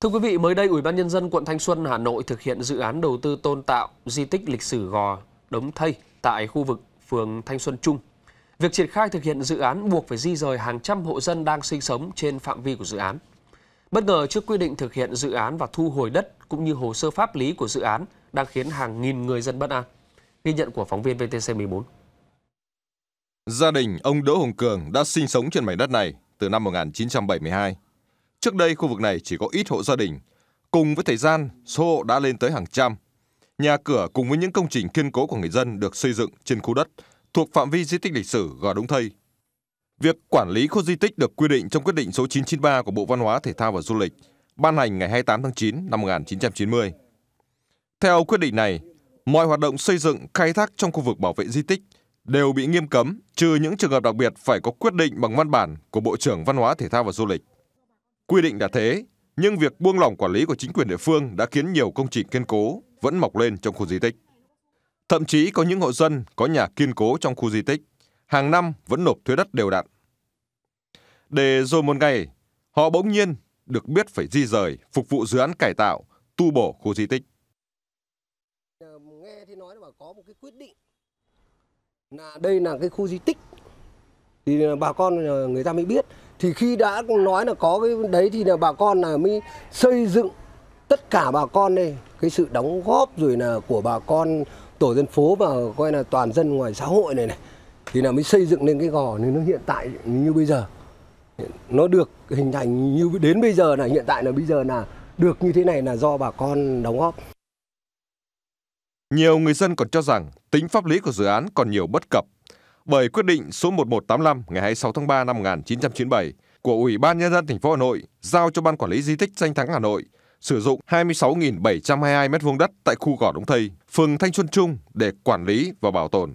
Thưa quý vị, mới đây Ủy ban nhân dân quận Thanh Xuân Hà Nội thực hiện dự án đầu tư tôn tạo di tích lịch sử Gò Đống Thây tại khu vực phường Thanh Xuân Trung. Việc triển khai thực hiện dự án buộc phải di rời hàng trăm hộ dân đang sinh sống trên phạm vi của dự án. Bất ngờ trước quy định thực hiện dự án và thu hồi đất cũng như hồ sơ pháp lý của dự án đang khiến hàng nghìn người dân bất an. Ghi nhận của phóng viên VTC14. Gia đình ông Đỗ Hồng Cường đã sinh sống trên mảnh đất này từ năm 1972. Trước đây khu vực này chỉ có ít hộ gia đình. Cùng với thời gian, số hộ đã lên tới hàng trăm. Nhà cửa cùng với những công trình kiên cố của người dân được xây dựng trên khu đất thuộc phạm vi di tích lịch sử Gò Đống Thây. Việc quản lý khu di tích được quy định trong quyết định số 993 của Bộ Văn hóa, Thể thao và Du lịch, ban hành ngày 28 tháng 9 năm 1990. Theo quyết định này, mọi hoạt động xây dựng, khai thác trong khu vực bảo vệ di tích đều bị nghiêm cấm, trừ những trường hợp đặc biệt phải có quyết định bằng văn bản của Bộ trưởng Văn hóa, Thể thao và Du lịch. Quy định đã thế, nhưng việc buông lỏng quản lý của chính quyền địa phương đã khiến nhiều công trình kiên cố vẫn mọc lên trong khu di tích. Thậm chí có những hộ dân có nhà kiên cố trong khu di tích, hàng năm vẫn nộp thuế đất đều đặn. Để rồi một ngày, họ bỗng nhiên được biết phải di rời phục vụ dự án cải tạo, tu bổ khu di tích. Nghe thì nói là có một cái quyết định là đây là cái khu di tích thì bà con người ta mới biết thì khi đã nói là có cái đấy thì là bà con là mới xây dựng tất cả bà con đây cái sự đóng góp rồi là của bà con tổ dân phố và coi là toàn dân ngoài xã hội này này thì là mới xây dựng lên cái gò nên nó hiện tại như bây giờ nó được hình thành như đến bây giờ là hiện tại là bây giờ là được như thế này là do bà con đóng góp. Nhiều người dân còn cho rằng tính pháp lý của dự án còn nhiều bất cập bởi quyết định số 1185 ngày 26 tháng 3 năm 1997 của Ủy ban Nhân dân thành phố Hà Nội giao cho Ban Quản lý Di tích Danh thắng Hà Nội sử dụng 26.722 m2 đất tại khu gò Đống Thây, phường Thanh Xuân Trung để quản lý và bảo tồn.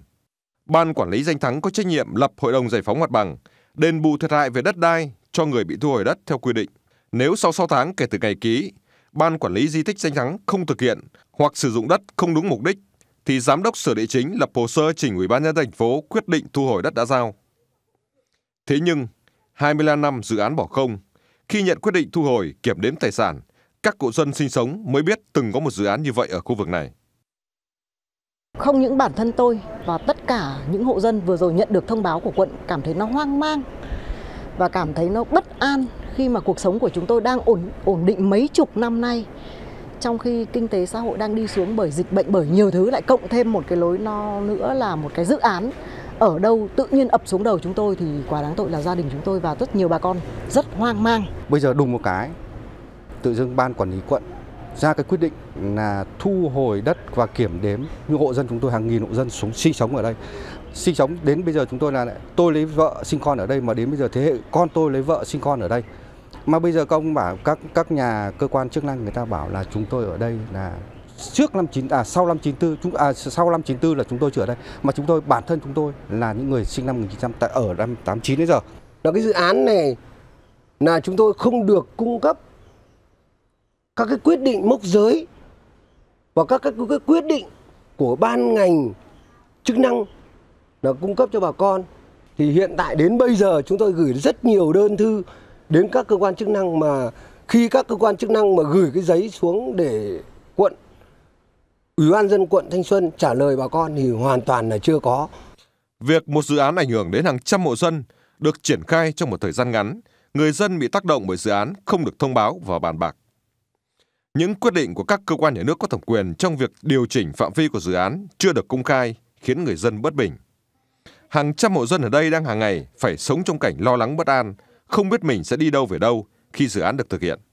Ban Quản lý Danh thắng có trách nhiệm lập hội đồng giải phóng mặt bằng, đền bù thiệt hại về đất đai cho người bị thu hồi đất theo quy định. Nếu sau 6 tháng kể từ ngày ký, Ban Quản lý Di tích Danh thắng không thực hiện hoặc sử dụng đất không đúng mục đích thì giám đốc sở địa chính lập hồ sơ trình ủy ban nhân thành phố quyết định thu hồi đất đã giao. Thế nhưng, 25 năm dự án bỏ không, khi nhận quyết định thu hồi kiểm đếm tài sản, các cụ dân sinh sống mới biết từng có một dự án như vậy ở khu vực này. Không những bản thân tôi và tất cả những hộ dân vừa rồi nhận được thông báo của quận cảm thấy nó hoang mang và cảm thấy nó bất an khi mà cuộc sống của chúng tôi đang ổn ổn định mấy chục năm nay trong khi kinh tế xã hội đang đi xuống bởi dịch bệnh bởi nhiều thứ lại cộng thêm một cái lối no nữa là một cái dự án ở đâu tự nhiên ập xuống đầu chúng tôi thì quá đáng tội là gia đình chúng tôi và rất nhiều bà con rất hoang mang. Bây giờ đùng một cái tự dưng ban quản lý quận ra cái quyết định là thu hồi đất và kiểm đếm những hộ dân chúng tôi hàng nghìn hộ dân sống sinh sống ở đây sinh sống đến bây giờ chúng tôi là tôi lấy vợ sinh con ở đây mà đến bây giờ thế hệ con tôi lấy vợ sinh con ở đây mà bây giờ các ông bảo các các nhà cơ quan chức năng người ta bảo là chúng tôi ở đây là trước năm 9 à sau năm 94 chúng à sau năm 94 là chúng tôi chưa đây mà chúng tôi bản thân chúng tôi là những người sinh năm 1900 tại ở năm 89 đến giờ. Là cái dự án này là chúng tôi không được cung cấp các cái quyết định mốc giới và các cái, cái quyết định của ban ngành chức năng là cung cấp cho bà con thì hiện tại đến bây giờ chúng tôi gửi rất nhiều đơn thư đến các cơ quan chức năng mà khi các cơ quan chức năng mà gửi cái giấy xuống để quận Ủy ban dân quận Thanh Xuân trả lời bà con thì hoàn toàn là chưa có. Việc một dự án ảnh hưởng đến hàng trăm hộ dân được triển khai trong một thời gian ngắn, người dân bị tác động bởi dự án không được thông báo và bàn bạc. Những quyết định của các cơ quan nhà nước có thẩm quyền trong việc điều chỉnh phạm vi của dự án chưa được công khai khiến người dân bất bình. Hàng trăm hộ dân ở đây đang hàng ngày phải sống trong cảnh lo lắng bất an không biết mình sẽ đi đâu về đâu khi dự án được thực hiện.